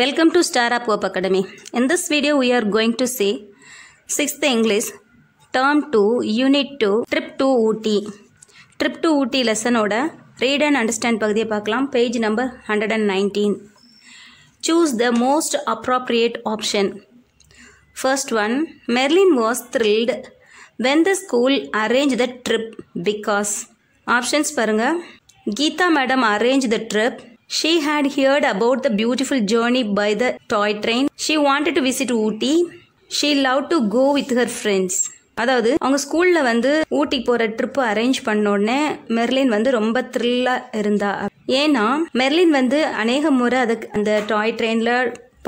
Welcome to Star Up Hope Academy. In this video, we are going to see 6th English, Term 2, Unit 2, Trip to Ooty. Trip to Ooty lesson order, Read and Understand பகுதியை பார்க்கலாம் page number 119. Choose the most appropriate option. First one, Merlin was thrilled when the school arranged the trip because. Options பாருங்க. Geetha madam arranged the trip She had heard about the beautiful journey by the toy train. She wanted to visit Ooty. She loved to go with her friends. அதாவது அவங்க ஸ்கூல்ல வந்து ஊட்டி போற trip arrange பண்ண உடனே Merlin வந்து ரொம்ப த்ரில்லா இருந்தா ஏன்னா மெர்லின் வந்து அநேக முறை அதுக்கு அந்த டாய் ட்ரெயின்ல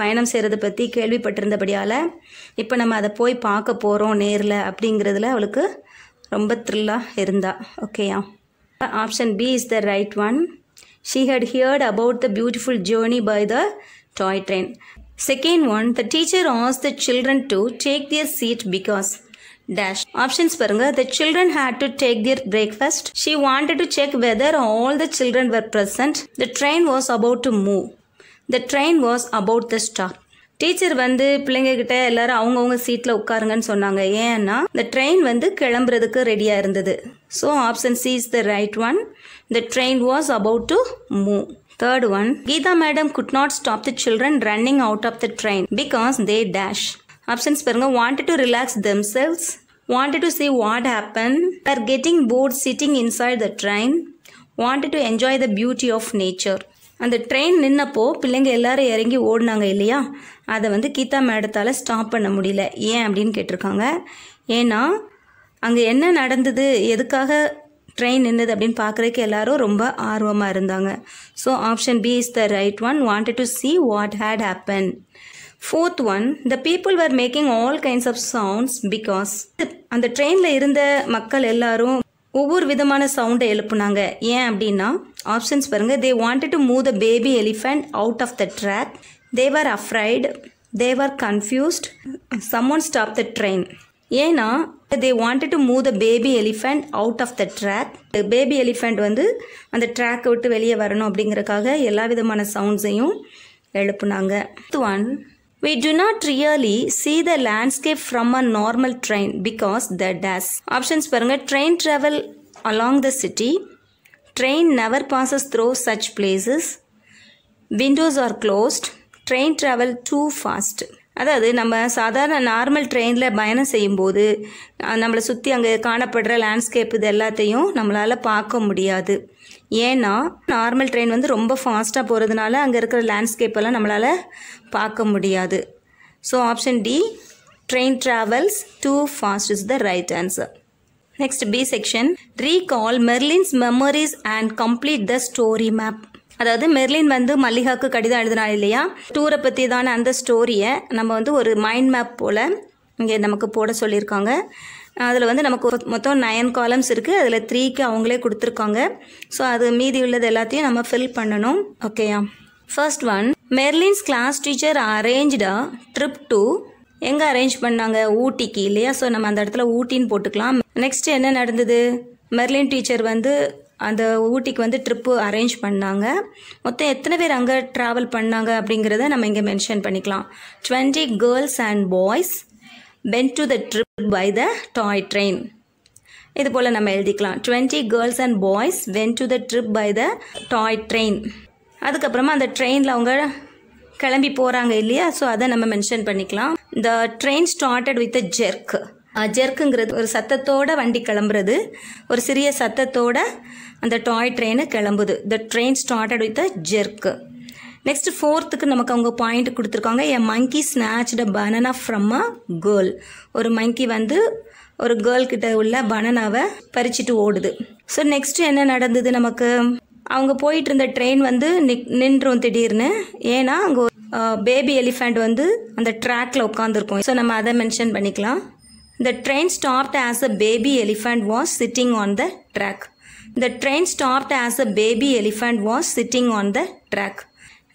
பயணம் செய்கிறத பற்றி கேள்விப்பட்டிருந்தபடியால் இப்போ நம்ம அதை போய் பார்க்க போகிறோம் நேரில் அப்படிங்கிறதுல அவளுக்கு ரொம்ப த்ரில்லாக இருந்தா ஓகேயா option B is the right one She had heard about the beautiful journey by the toy train. Second one, the teacher asked the children to take their seat because dash options பாருங்க the children had to take their breakfast she wanted to check whether all the children were present the train was about to move the train was about to stop teacher வந்து பிள்ளைங்க கிட்ட எல்லாரும் அவங்கவுங்க சீட்டில் உட்காருங்கன்னு சொன்னாங்க ஏன்னா இந்த ட்ரெயின் வந்து கிளம்புறதுக்கு ரெடியாக இருந்தது so option C is the right one the train was about to move third one Geeta madam could not stop the children running out of the train because they dash options பாருங்க wanted to relax themselves wanted to see what happen are getting bored sitting inside the train wanted to enjoy the beauty of nature அந்த train நின்னப்போ பிள்ளைங்க எல்லாரும் இறங்கி ஓடினாங்க இல்லையா அதை வந்து Geetha மேடத்தால் stop பண்ண முடியல ஏன் அப்படின்னு கேட்டிருக்காங்க ஏன்னா அங்கே என்ன நடந்தது எதுக்காக ட்ரெயின் நின்றுது அப்படின்னு பார்க்குறதுக்கு எல்லாரும் ரொம்ப ஆர்வமாக இருந்தாங்க so option B is the right one wanted to see what had happen fourth one the people are making all kinds of sounds because அந்த ட்ரெயினில் இருந்த மக்கள் எல்லாரும் ஒவ்வொரு விதமான சவுண்டை எழுப்புனாங்க ஏன் அப்படின்னா ஆப்ஷன்ஸ் பாருங்கள் they wanted to move the baby elephant out of the track they were afraid they were confused someone stop the train ஏன்னா they wanted to move the baby elephant out of the track baby elephant வந்து அந்த ட்ராக்கை விட்டு வெளியே வரணும் அப்படிங்கிறக்காக எல்லா விதமான சவுண்ட்ஸையும் எழுப்புனாங்க one We do not really see the landscape from a normal train because the dash. Options பாருங்க train travel along the city. Train never passes through such places. Windows are closed. Train travel too fast. அதாவது நம்ம சாதாரண normal ட்ரெயினில் பயணம் செய்யும்போது நம்மளை சுற்றி அங்கே காணப்படுற லேண்ட்ஸ்கேப் இது எல்லாத்தையும் நம்மளால் பார்க்க முடியாது ஏன்னா நார்மல் ட்ரெயின் வந்து ரொம்ப ஃபாஸ்ட்டாக போகிறதுனால அங்கே இருக்கிற லேண்ட்ஸ்கேப்பெல்லாம் நம்மளால் பார்க்க முடியாது so option D train travels too fast is the right answer next B section recall Merlin's memories and complete the story map அதாவது மெர்லின் வந்து மல்லிகாவுக்கு கடிதம் எழுதினா இல்லையா டூரை பற்றி தான அந்த ஸ்டோரியை நம்ம வந்து ஒரு மைண்ட் மேப் போல் இங்கே நமக்கு போட சொல்லியிருக்காங்க அதில் வந்து நமக்கு மொத்தம் நயன் காலம்ஸ் இருக்குது அதில் த்ரீக்கு அவங்களே கொடுத்துருக்காங்க ஸோ அது மீதி உள்ளது எல்லாத்தையும் நம்ம ஃபில் பண்ணணும் ஓகேயா first one Merlin's class teacher arranged a trip to எங்கே அரேஞ்ச் பண்ணாங்க ஊட்டிக்கு இல்லையா ஸோ நம்ம அந்த இடத்துல ஊட்டின்னு போட்டுக்கலாம் நெக்ஸ்ட் என்ன நடந்தது மெர்லின் டீச்சர் வந்து அந்த ஊட்டிக்கு வந்து ட்ரிப்பு அரேஞ்ச் பண்ணாங்க மொத்தம் எத்தனை பேர் அங்கே ட்ராவல் பண்ணாங்க அப்படிங்கிறத நம்ம இங்கே மென்ஷன் பண்ணிக்கலாம் டுவெண்ட்டி கேர்ள்ஸ் அண்ட் பாய்ஸ் பென் to the trip by the toy train இது போல் நம்ம எழுதிக்கலாம் twenty girls and boys went to the trip by the toy train அதுக்கப்புறமா அந்த ட்ரெயினில் அவங்க கிளம்பி போகிறாங்க இல்லையா ஸோ அதை நம்ம மென்ஷன் பண்ணிக்கலாம் the train started with a jerk ஜெர்க்குங்கிறது ஒரு சத்தத்தோட வண்டி கிளம்புறது ஒரு சிறிய சத்தத்தோட அந்த டாய் ட்ரெயினு கிளம்புது the train started with a jerk next ஃபோர்த்துக்கு நமக்கு அவங்க பாயிண்ட் கொடுத்துருக்காங்க an monkey snatch a banana from a girl ஒரு மங்கி வந்து ஒரு கேர்ள் கிட்ட உள்ள பனனாவை பறிச்சிட்டு ஓடுது ஸோ நெக்ஸ்ட் என்ன நடந்தது நமக்கு அவங்க போயிட்டு இருந்த ட்ரெயின் வந்து நிக் நின்றும் திடீர்னு ஏன்னா அங்கே பேபி எலிஃபண்ட் வந்து அந்த ட்ராக்ல உட்காந்துருக்கும் ஸோ நம்ம அதை மென்ஷன் பண்ணிக்கலாம் the train stopped as a baby elephant was sitting on the track the train stopped as a baby elephant was sitting on the track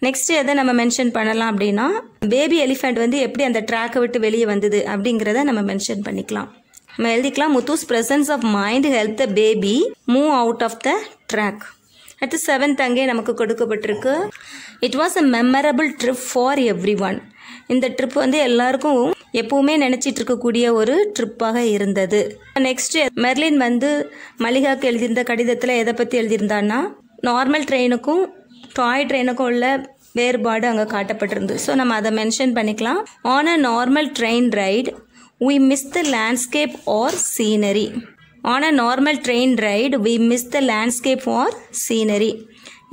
next எதை நம்ம மென்ஷன் பண்ணலாம் அப்படின்னா பேபி எலிஃபண்ட் வந்து எப்படி அந்த ட்ராக்கை விட்டு வெளியே வந்தது அப்படிங்கிறத நம்ம மென்ஷன் பண்ணிக்கலாம் நம்ம எழுதிக்கலாம் Muthu's presence of mind help the baby move out of the track அடுத்து செவன்த் அங்கே நமக்கு கொடுக்கப்பட்டிருக்கு it was a memorable trip for everyone இந்த ட்ரிப் வந்து எல்லாருக்கும் எப்பவுமே நினச்சிட்டு இருக்கக்கூடிய ஒரு ட்ரிப்பாக இருந்தது நெக்ஸ்ட் மெர்லின் வந்து மளிகாக்கு எழுதியிருந்த கடிதத்தில் எதை பற்றி எழுதியிருந்தான்னா நார்மல் ட்ரெயினுக்கும் டாய் ட்ரெயினுக்கும் உள்ள வேறுபாடு அங்கே காட்டப்பட்டிருந்து ஸோ நம்ம அதை மென்ஷன் பண்ணிக்கலாம் on a normal train ride we miss the landscape or scenery on a normal train ride we miss the landscape for scenery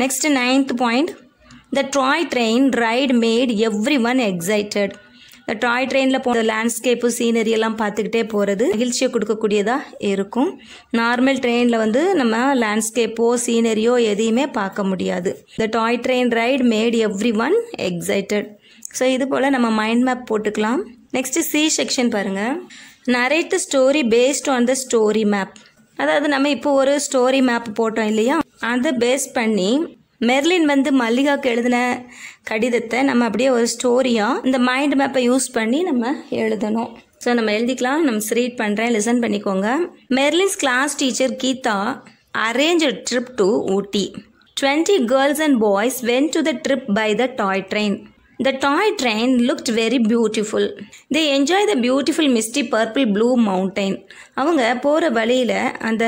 next ninth point the toy train ride made everyone excited இந்த toy ட்ரெயினில் போகிற landscape scenery எல்லாம் பார்த்துக்கிட்டே போகிறது மகிழ்ச்சியை கொடுக்கக்கூடியதாக இருக்கும் normal ட்ரெயினில் வந்து நம்ம லேண்ட்ஸ்கேப்போ சீனரியோ எதையுமே பார்க்க முடியாது இந்த toy train ride made everyone excited so இது போல் நம்ம மைண்ட் மேப் போட்டுக்கலாம் நெக்ஸ்ட்டு சி செக்ஷன் பாருங்கள் narrate the story based on the story map அதாவது நம்ம இப்போ ஒரு ஸ்டோரி மேப் போட்டோம் இல்லையா அதை பேஸ் பண்ணி மெர்லின் வந்து மல்லிகாவுக்கு எழுதின கடிதத்தை நம்ம அப்படியே ஒரு ஸ்டோரியாக இந்த மைண்ட் மேப்பை யூஸ் பண்ணி நம்ம எழுதணும் ஸோ நம்ம எழுதிக்கலாம் நம்ம ரீட் பண்ணுறேன் லிசன் பண்ணிக்கோங்க Merlin's class teacher Geeta arrange trip to Ooty twenty girls and boys went to the trip by the toy train The toy train looked very beautiful. They enjoy the beautiful misty purple blue mountain. அவங்க போகிற வழியில் அந்த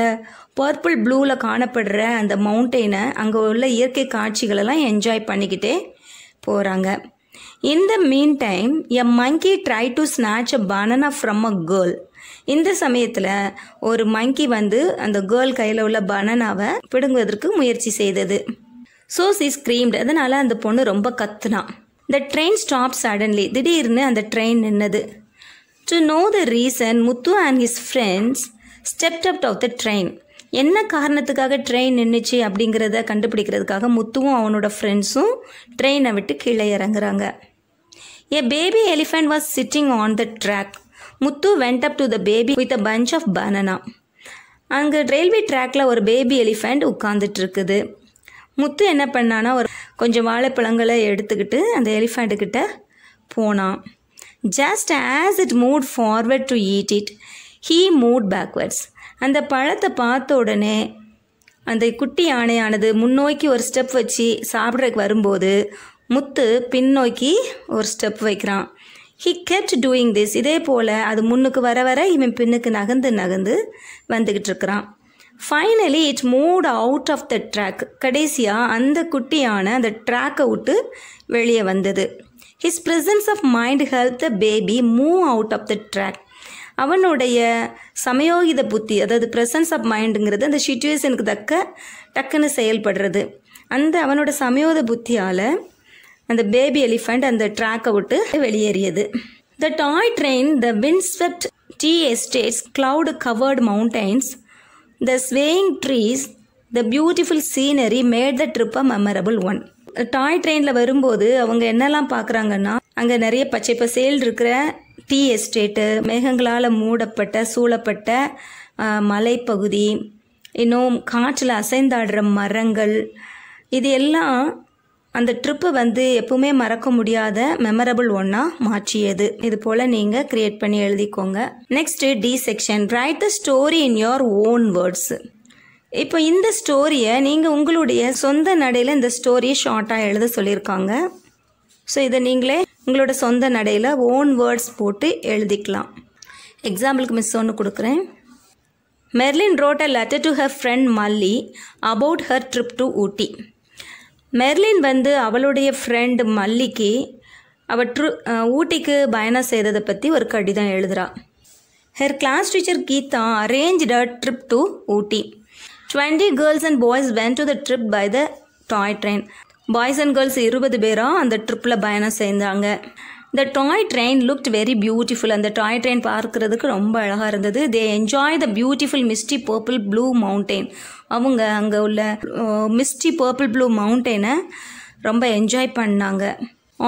purple ப்ளூவில் காணப்படுற அந்த மவுண்டெயினை அங்கே உள்ள இயற்கை காட்சிகளெல்லாம் enjoy பண்ணிக்கிட்டே போகிறாங்க in the meantime a monkey try to snatch a banana from a girl இந்த சமயத்தில் ஒரு மங்கி வந்து அந்த கேர்ள் கையில் உள்ள பனனாவை பிடுங்குவதற்கு முயற்சி செய்தது ஸோ சி ஸ்க்ரீம்டு அதனால் அந்த பொண்ணு ரொம்ப கத்துனான் த ட்ரெயின் ஸ்டாப் சடன்லி திடீர்னு அந்த ட்ரெயின் நின்னது to know the reason Muthu and his friends stepped up of the train என்ன காரணத்துக்காக ட்ரெயின் நின்றுச்சு அப்படிங்கிறத கண்டுபிடிக்கிறதுக்காக முத்துவும் அவனோட ஃப்ரெண்ட்ஸும் ட்ரெயினை விட்டு கீழே இறங்குறாங்க a baby elephant was sitting on the track Muthu went up to the baby with a bunch of banana அங்கே ரயில்வே ட்ராக்ல ஒரு பேபி எலிஃபெண்ட் உட்காந்துட்டு இருக்குது முத்து என்ன பண்ணான்னா ஒரு கொஞ்சம் வாழைப்பழங்களை எடுத்துக்கிட்டு அந்த எலிஃபண்ட்டுக்கிட்ட போனான் just as it moved forward to eat it he moved backwards அந்த பழத்தை பார்த்த உடனே அந்த குட்டி யானையானது முன்னோக்கி ஒரு ஸ்டெப் வச்சு சாப்பிட்றதுக்கு வரும்போது முத்து பின்னோக்கி ஒரு ஸ்டெப் வைக்கிறான் ஹி கெட் டூயிங் திஸ் இதே போல் அது முன்னுக்கு வர வர இவன் பின்னுக்கு நகர்ந்து நகர்ந்து வந்துக்கிட்டு இருக்கிறான் finally it moved out of the track கடைசியாக அந்த குட்டியான அந்த ட்ராக்கை விட்டு வெளியே வந்தது his presence of mind help the baby move out of the track அவனுடைய சமயோகித புத்தி அதாவது ப்ரெசன்ஸ் ஆஃப் மைண்டுங்கிறது அந்த சுச்சுவேஷனுக்கு தக்க டக்குன்னு செயல்படுறது அந்த அவனோட சமயோத புத்தியால் அந்த பேபி எலிஃபண்ட் அந்த ட்ராக்கை விட்டு வெளியேறியது the toy train the windswept tea estates cloud covered mountains The swaying trees the beautiful scenery made the trip a memorable one. Toy ட்ரெயினில் வரும்போது அவங்க என்னெல்லாம் பார்க்குறாங்கன்னா அங்கே நிறைய பச்சை பசேல் இருக்கிற டீ எஸ்டேட்டு மேகங்களால் மூடப்பட்ட சூழப்பட்ட மலைப்பகுதி இன்னும் காற்றில் அசைந்தாடுற மரங்கள் இது எல்லாம் அந்த ட்ரிப்பு வந்து எப்பவுமே மறக்க முடியாத மெமரபிள் ஒன்னா மாற்றியது இது போல நீங்க கிரியேட் பண்ணி எழுதிக்கோங்க next D section write the story in your own words இப்போ இந்த ஸ்டோரியை நீங்கள் உங்களுடைய சொந்த நடையில் இந்த ஸ்டோரியை ஷார்ட்டாக எழுத சொல்லியிருக்காங்க ஸோ இதை நீங்களே உங்களோட சொந்த நடையில் ஓன் வேர்ட்ஸ் போட்டு எழுதிக்கலாம் எக்ஸாம்பிளுக்கு மிஸ் ஒன்று கொடுக்குறேன் Merlin wrote a letter to her friend Malli about her trip to Ooty Merlin வந்து அவளுடைய ஃப்ரெண்டு மல்லிக்கு அவள் ட்ரு ஊட்டிக்கு பயணம் செய்ததை பற்றி ஒரு கடிதம் எழுதுகிறா her class teacher Geetha arranged a trip to Ooty twenty girls and boys went to the trip by the toy train boys and girls இருபது பேராக அந்த ட்ரிப்பில் பயணம் செய்தாங்க the toy train looked very beautiful அந்த டாய் ட்ரெயின் பார்க்குறதுக்கு ரொம்ப அழகாக இருந்தது they enjoy the beautiful misty purple blue mountain அவங்க அங்கே உள்ள மிஸ்டி பர்பிள் ப்ளூ மவுண்டெயினை ரொம்ப என்ஜாய் பண்ணாங்க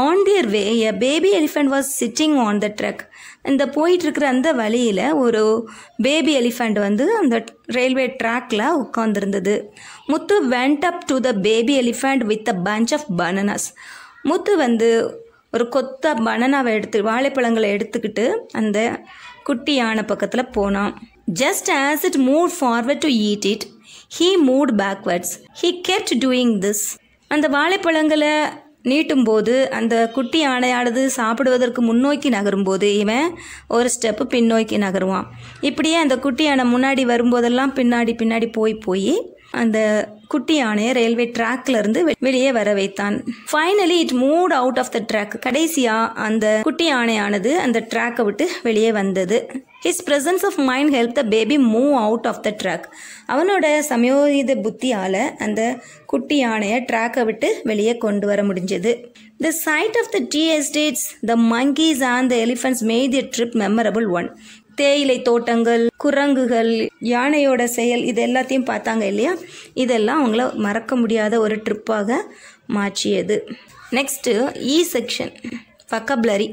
on their way a baby elephant was sitting on the track இந்த போயிட்டுருக்கிற அந்த வழியில் ஒரு பேபி எலிஃபெண்ட் வந்து அந்த ரயில்வே ட்ராக்கில் உட்காந்துருந்தது Muthu went up to the baby elephant with a bunch of bananas Muthu வந்து ஒரு கொத்த பனனாவை எடுத்து வாழைப்பழங்களை எடுத்துக்கிட்டு அந்த குட்டி யானை பக்கத்தில் போனான் just as it move forward to eat it he move backwards he get doing this அந்த வாழைப்பழங்களை நீட்டும் போது அந்த குட்டி யானையானது சாப்பிடுவதற்கு முன்னோக்கி நகரும் போது இவன் ஒரு ஸ்டெப்பு பின்னோக்கி நகருவான் இப்படியே அந்த குட்டி யானை முன்னாடி வரும்போதெல்லாம் பின்னாடி பின்னாடி போய் போய் அந்த குட்டி யானையை ரயில்வே ட்ராக்ல இருந்து வெளியே வர வைத்தான் finally it move out of the track கடைசியா அந்த குட்டி யானையானது அந்த ட்ராக்கை விட்டு வெளியே வந்தது his presence of mind help the baby move out of the track அவனோட சமயோஜித புத்தியால் அந்த குட்டி யானையை ட்ராக்கை விட்டு வெளியே கொண்டு வர முடிஞ்சது the sight of the tea estates the monkeys and the elephants made the trip memorable one தேயிலை தோட்டங்கள் குரங்குகள் யானையோட செயல் இது எல்லாத்தையும் பார்த்தாங்க இல்லையா இதெல்லாம் அவங்கள மறக்க முடியாத ஒரு ட்ரிப்பாக மாற்றியது next E section vocabulary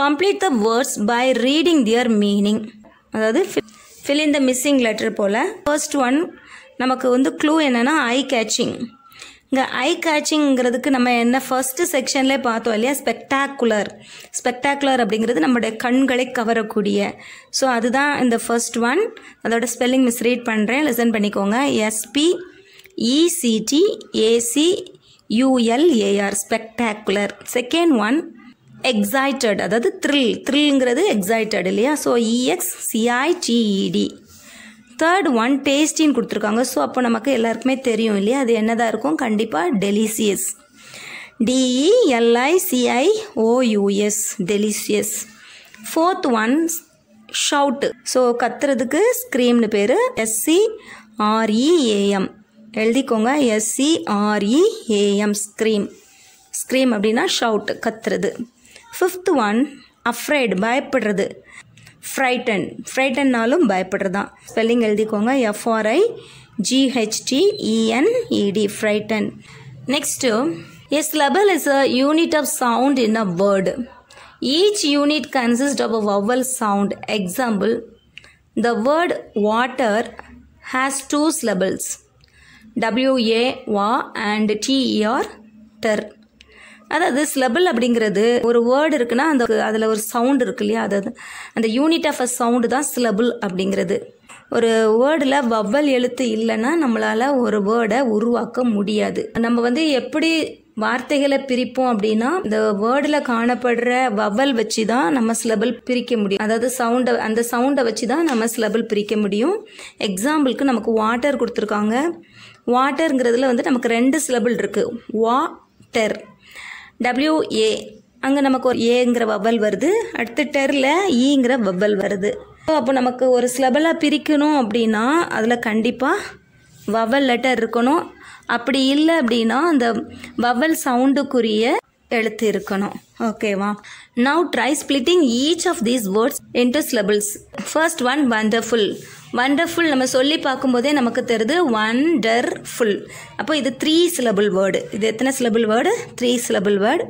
complete the words by reading their meaning அதாவது fill in the missing letter போல் ஃபர்ஸ்ட் ஒன் நமக்கு வந்து க்ளூ என்னென்னா ஐ கேச்சிங் இங்கே ஐ கேச்சிங்கிறதுக்கு நம்ம என்ன ஃபர்ஸ்ட் செக்ஷன்லேயே பார்த்தோம் இல்லையா ஸ்பெக்டாக்குலர் ஸ்பெக்டாக்குலர் அப்படிங்கிறது நம்மளுடைய கண்களை கவரக்கூடிய ஸோ அதுதான் இந்த ஃபர்ஸ்ட் ஒன் அதோட ஸ்பெல்லிங் மிஸ் ரீட் பண்ணுறேன் லெசன் பண்ணிக்கோங்க S P E C T A C U L A R spectacular second one excited அதாவது த்ரில் த்ரில்ங்கிறது எக்ஸைட்டட் இல்லையா so E X C I T E D third one டேஸ்டின்னு கொடுத்துருக்காங்க ஸோ அப்போ நமக்கு எல்லாருக்குமே தெரியும் இல்லையா அது என்னதாக இருக்கும் கண்டிப்பாக delicious D E L I C I delicious fourth one shout so கத்துறதுக்கு ஸ்க்ரீம்னு பேர் எஸ்சி ஆர்இஏஎம் எழுதிக்கோங்க எஸ்சி ஆர்இஏஎம் ஸ்க்ரீம் ஸ்க்ரீம் அப்படின்னா ஷவுட் கத்துறது ஃபிஃப்த் ஒன் அஃப்ரைடு பயப்படுறது Frighten, ஃப்ரைட்டன் ஃப்ரைட்டன்னாலும் Spelling தான் ஸ்பெல்லிங் எழுதிக்கோங்க F R I Frighten. Next term. A syllable is a unit of sound in a word. Each unit consists of a vowel sound. Example, the word water has two syllables. W-A-W-A and T-E-R, ter. அதாவது ஸ்லெபல் அப்படிங்கிறது ஒரு word இருக்குன்னா அந்த அதில் ஒரு sound இருக்கு இல்லையா அதாவது அந்த யூனிட் ஆஃப் அ சவுண்டு தான் ஸ்லெபிள் அப்படிங்கிறது ஒரு வேர்டில் வவ்வல் எழுத்து இல்லைன்னா நம்மளால் ஒரு வேர்டை உருவாக்க முடியாது நம்ம வந்து எப்படி வார்த்தைகளை பிரிப்போம் அப்படின்னா இந்த வேர்டில் காணப்படுற வவ்வல் வச்சு தான் நம்ம ஸ்லெபிள் பிரிக்க முடியும் அதாவது சவுண்டை அந்த சவுண்டை வச்சு தான் நம்ம ஸ்லெபிள் பிரிக்க முடியும் எக்ஸாம்பிளுக்கு நமக்கு வாட்டர் கொடுத்துருக்காங்க வாட்டருங்கிறதுல வந்து நமக்கு ரெண்டு ஸ்லெபிள் இருக்குது வாட்டர் டபிள்யூஏ அங்கே நமக்கு ஒரு ஏங்கிற வவ்வல் வருது அடுத்த டெரில் ஈங்கிற வவ்வல் வருது அப்போ நமக்கு ஒரு சிலபலாக பிரிக்கணும் அப்படின்னா அதில் கண்டிப்பாக வவ்வல் லெட்டர் இருக்கணும் அப்படி இல்லை அப்படின்னா அந்த வவ்வல் சவுண்டுக்குரிய எழுத்து இருக்கணும் ஓகேவா now try splitting each of these words into syllables first one wonderful wonderful நம்ம சொல்லி பார்க்கும்போதே நமக்கு தெரியுது வண்டர்ஃபுல் அப்போ இது த்ரீ சிலபிள் வேர்டு இது எத்தனை syllable word three syllable word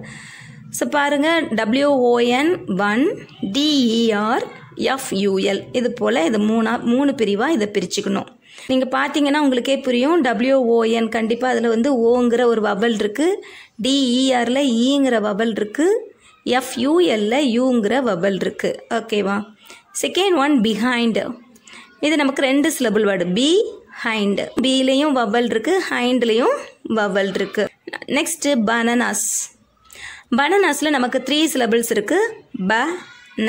so பாருங்கள் டபிள்யூஓஎன் ஒன் டிஇஆர் எஃப்யூஎல் இது போல் இது மூணாக மூணு பிரிவாக இதை பிரிச்சுக்கணும் நீங்கள் பார்த்தீங்கன்னா உங்களுக்கே புரியும் டபிள்யூஓஎன் கண்டிப்பாக அதில் வந்து ஓங்கிற ஒரு வபல் இருக்குது டிஇஆரில் e ஈங்கிற வபல் இருக்குது எஃப்யூஎல்ல யூங்கிற வவல் இருக்குது ஓகேவா செகண்ட் ஒன் பிஹைண்டு இது நமக்கு ரெண்டு சிலபிள் வேர்டு பி ஹைண்டு பீலேயும் வவல் இருக்குது ஹைண்ட்லேயும் வவல் இருக்குது நெக்ஸ்ட்டு பனனாஸ் பனனாஸில் நமக்கு த்ரீ சிலபிள்ஸ் இருக்குது ப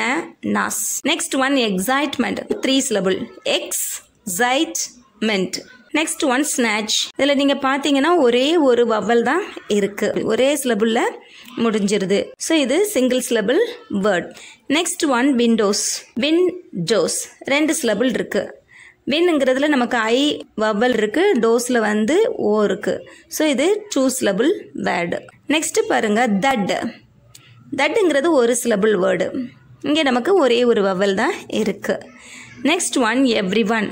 ந நாஸ் next one excitement three syllable ex cite ment next one snatch இதில் நீங்கள் பார்த்தீங்கன்னா ஒரே ஒரு வவல் தான் இருக்குது ஒரே சிலபிளில் முடிஞ்சிருது ஸோ இது single syllable word next one windows win dows ரெண்டு சிலபிள் இருக்குது வின்னுங்கிறதுல நமக்கு ஐ வவல் இருக்குது டோஸில் வந்து ஓ இருக்குது ஸோ இது டூ சிலபிள் வேர்டு நெக்ஸ்ட்டு பாருங்கள் தட்டு தட்டுங்கிறது ஒரு சிலபிள் வேர்டு இங்கே நமக்கு ஒரே ஒரு வவல் தான் இருக்குது next one every one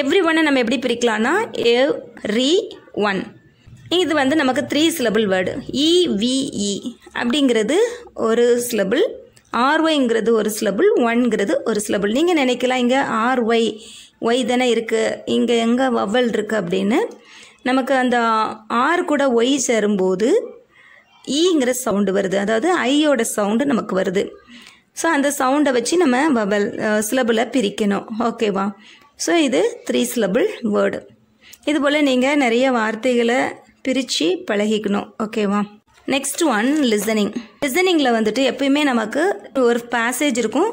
every ஒன்னை நம்ம எப்படி பிரிக்கலாம்னா எவ் ரி ஒன் இது வந்து நமக்கு த்ரீ சிலபிள் வேர்டு இவிஇ அப்படிங்கிறது ஒரு சிலபிள் ஆர்ஒய்ங்கிறது ஒரு சிலபிள் ஒன்ங்கிறது ஒரு சிலபிள் நீங்கள் நினைக்கலாம் இங்கே ஆர்ஒய் ஒய் தானே இருக்குது இங்கே எங்கே வவல் இருக்குது அப்படின்னு நமக்கு அந்த ஆர் கூட ஒய் சேரும்போது ஈங்கிற சவுண்டு வருது அதாவது ஐயோட சவுண்டு நமக்கு வருது ஸோ அந்த சவுண்டை வச்சு நம்ம வவல் சிலபிளை பிரிக்கணும் ஓகேவா ஸோ இது த்ரீ சிலபிள் வேர்டு இதுபோல் நீங்கள் நிறைய வார்த்தைகளை பிரித்து பழகிக்கணும் ஓகேவா நெக்ஸ்ட் ஒன் லிசனிங் லிசனிங்கில் வந்துட்டு எப்பயுமே நமக்கு ஒரு பேசேஜ் இருக்கும்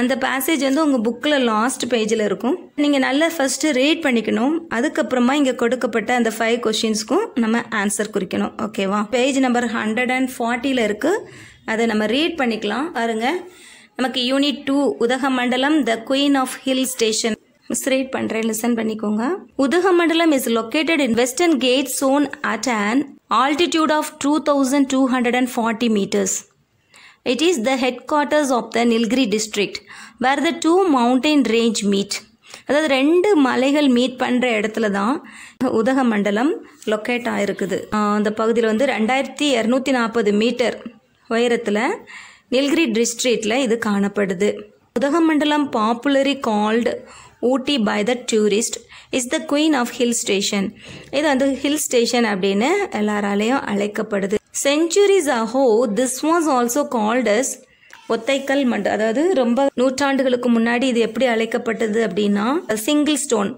அந்த பேசேஜ் வந்து உங்கள் புக்கில் லாஸ்ட் பேஜில் இருக்கும் நீங்கள் நல்லா ஃபஸ்ட்டு ரீட் பண்ணிக்கணும் அதுக்கப்புறமா இங்கே கொடுக்கப்பட்ட அந்த ஃபைவ் கொஷின்ஸ்க்கும் நம்ம ஆன்சர் குறிக்கணும் ஓகேவா பேஜ் நம்பர் ஹண்ட்ரட் அண்ட் ஃபார்ட்டியில் இருக்குது அதை நம்ம ரீட் பண்ணிக்கலாம் பாருங்கள் நமக்கு unit two Udhagamandalam the queen of hill station miss read பண்ணுறேன் லிசன் பண்ணிக்கோங்க Udhagamandalam is located in western ghat zone at an and forty meters it is the headquarters of the Nilgiri district where the two mountain range meet அதாவது ரெண்டு மலைகள் meet பண்ணுற இடத்துல தான் Udhagamandalam locate ஆகிருக்குது அந்த பகுதியில் வந்து ரெண்டாயிரத்தி இரநூத்தி நாற்பது மீட்டர் உயரத்தில் நில்கிரி டிஸ்ட்ரிக்டில் இது காணப்படுது Udhagamandalam popularly called Ooty by the tourist is the queen of hill station இது வந்து ஹில் ஸ்டேஷன் அப்படின்னு எல்லாராலேயும் அழைக்கப்படுது centuries ago this was also called as Othakal Mandu அதாவது ரொம்ப நூற்றாண்டுகளுக்கு முன்னாடி இது எப்படி அழைக்கப்பட்டது அப்படின்னா சிங்கிள் ஸ்டோன்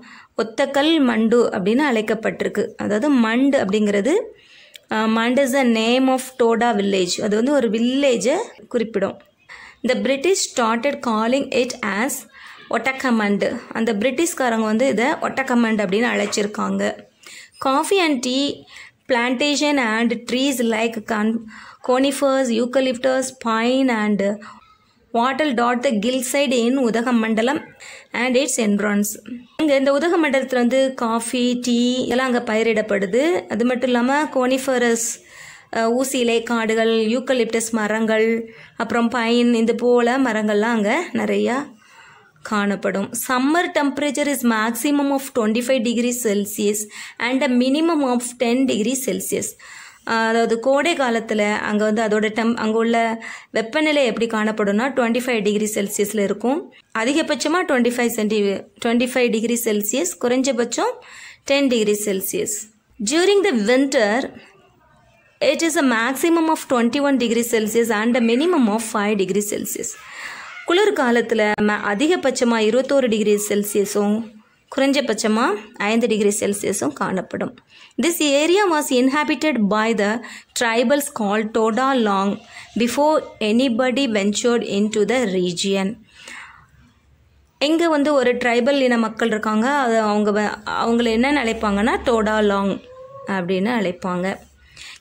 ஒத்தக்கல் மண்டு அப்படின்னு அழைக்கப்பட்டிருக்கு அதாவது மண்டு அப்படிங்கிறது Mund is a name of Toda village அது வந்து ஒரு வில்லேஜை குறிப்பிடும் the British started calling it as Ootacamund அந்த பிரிட்டிஷ்காரங்க வந்து இதை ஒட்டக்கமண்டு அப்படின்னு அழைச்சிருக்காங்க coffee and tea plantation and trees like gum conifers eucalyptus pine and wattle dot the hillside in Udhagamandalam and its entrance இங்கே இந்த உதகமண்டலத்தில் வந்து காஃபி டீ எல்லாம் அங்கே பயிரிடப்படுது அது மட்டும் இல்லாமல் கோனிஃபரஸ் ஊசிலை காடுகள் யூக்கலிப்டஸ் மரங்கள் அப்புறம் பைன் இது போல் மரங்கள்லாம் அங்கே நிறையா காணப்படும் summer temperature is maximum of twenty five degree Celsius and a minimum of ten degree Celsius அதாவது கோடை காலத்தில் அங்கே வந்து அதோட டெம் அங்கே உள்ள வெப்பநிலை எப்படி காணப்படும்னா டுவெண்ட்டி ஃபைவ் டிகிரி செல்சியஸில் இருக்கும் அதிகபட்சமாக twenty five centi twenty five degree Celsius குறைஞ்சபட்சம் ten degree Celsius during the winter it is a maximum of twenty one degree Celsius and a minimum of five degree Celsius குளிர்காலத்தில் அதிகபட்சமாக இருபத்தோரு degree செல்சியஸும் குறைஞ்சபட்சமாக ஐந்து degree செல்சியஸும் காணப்படும் this area was inhabited by the tribals call Toda long before anybody ventured in to the region இங்கே வந்து ஒரு ட்ரைபல் இன மக்கள் இருக்காங்க அது அவங்க அவங்கள என்ன நினைப்பாங்கன்னா டோடா லாங் அப்படின்னு அழைப்பாங்க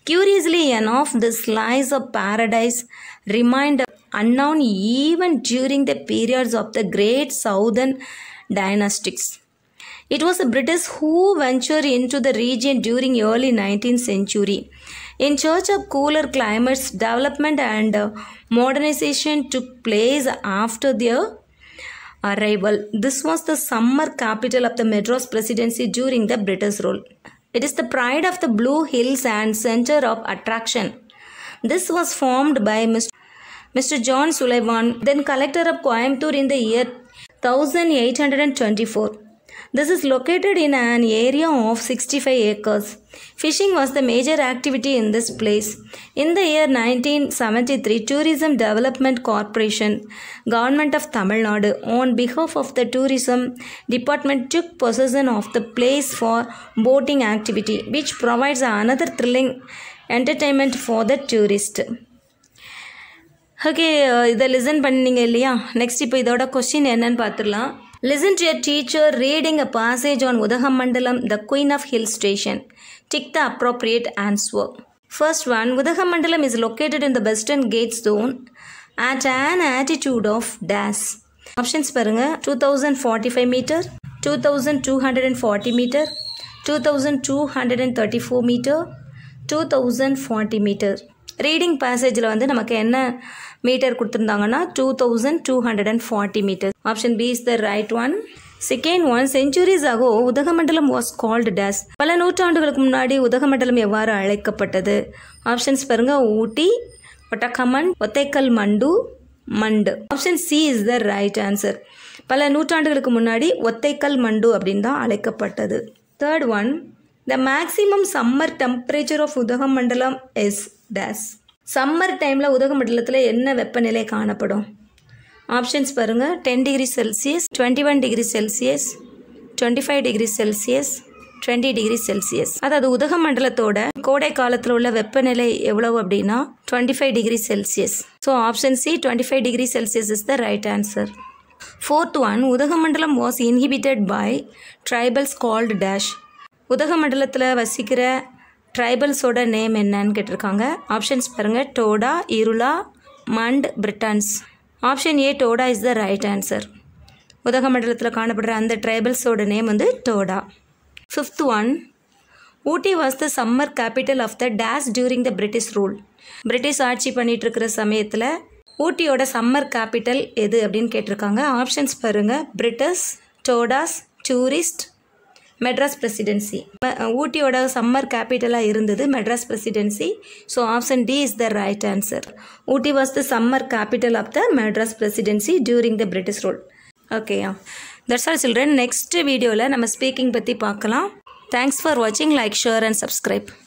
Curiously enough, this slice of paradise remained unknown even during the periods of the great southern dynasties. It was the British who ventured into the region during early 19th century. In search of cooler climates, development and modernization took place after their arrival. This was the summer capital of the Madras presidency during the British rule. It is the pride of the Blue Hills and center of attraction. This was formed by Mr. John Sullivan, then collector of Coimbatore in the year 1824. This is located in an area of 65 acres. Fishing was the major activity in this place. In the year 1973, Tourism Development Corporation, Government of Tamil Nadu, on behalf of the Tourism Department took possession of the place for boating activity, which provides another thrilling entertainment for the tourist. Okay இதை listen பண்ணீங்க இல்லையா next இப்போ இதோட question என்னன்னு பார்த்துடலாம் Listen to your teacher reading a passage on Udagamandalam, the queen of hill station. Tick the appropriate answer. First one, Udagamandalam is located in the western gate zone at an altitude of dash. Options பாருங்க two thousand forty five meter two thousand two hundred and forty meter two thousand two hundred and thirty four meter two thousand forty meter reading பேசேஜில் வந்து நமக்கு என்ன meter கொடுத்துருந்தாங்கன்னா two thousand two hundred and forty meter option B is the right one second one centuries ago Udhagamandalam was called dash பல நூற்றாண்டுகளுக்கு முன்னாடி உதகமண்டலம் எவ்வாறு அழைக்கப்பட்டது ஆப்ஷன்ஸ் பாருங்க ஊட்டி ஒட்டக்கமன் Othakal Mandu Mandu option C is the right answer பல நூற்றாண்டுகளுக்கு முன்னாடி ஒத்தைக்கல் மண்டு அப்படின்னு தான் அழைக்கப்பட்டது third one the maximum summer temperature of Udhagamandalam is dash summer டைமில் உதகமண்டலத்தில் என்ன வெப்பநிலை காணப்படும் ஆப்ஷன்ஸ் பாருங்கள் ten degree Celsius twenty one degree Celsius twenty five degree Celsius twenty degree Celsius அதாவது உதகமண்டலத்தோட கோடை காலத்தில் உள்ள வெப்பநிலை எவ்வளவு அப்படின்னா twenty five degree Celsius so option C twenty five degree Celsius is the right answer fourth one Udhagamandalam was inhabited by tribals called dash உதகமண்டலத்தில் வசிக்கிற ட்ரைபல்ஸோட நேம் என்னன்னு கேட்டிருக்காங்க ஆப்ஷன்ஸ் பாருங்கள் Toda Irula Mund Britons option A Toda is the right answer உதகமண்டலத்தில் காணப்படுற அந்த ட்ரைபல்ஸோட நேம் வந்து Toda fifth one Ooty was the summer capital of the dash during the British rule British ஆட்சி பண்ணிகிட்டு இருக்கிற சமயத்தில் ஊட்டியோட சம்மர் கேபிட்டல் எது அப்படின்னு கேட்டிருக்காங்க ஆப்ஷன்ஸ் பாருங்கள் Brits Todas tourist Madras presidency ஊட்டியோட சம்மர் கேபிட்டலாக இருந்தது Madras presidency so option D is the right answer Ooty was the summer capital of the Madras presidency during the British rule ஓகேயா தட்ஸ் ஆல் சில்ட்ரன் நெக்ஸ்ட் வீடியோவில் நம்ம ஸ்பீக்கிங் பற்றி பார்க்கலாம் தேங்க்ஸ் ஃபார் வாட்சிங் லைக் ஷேர் அண்ட் சப்ஸ்கிரைப்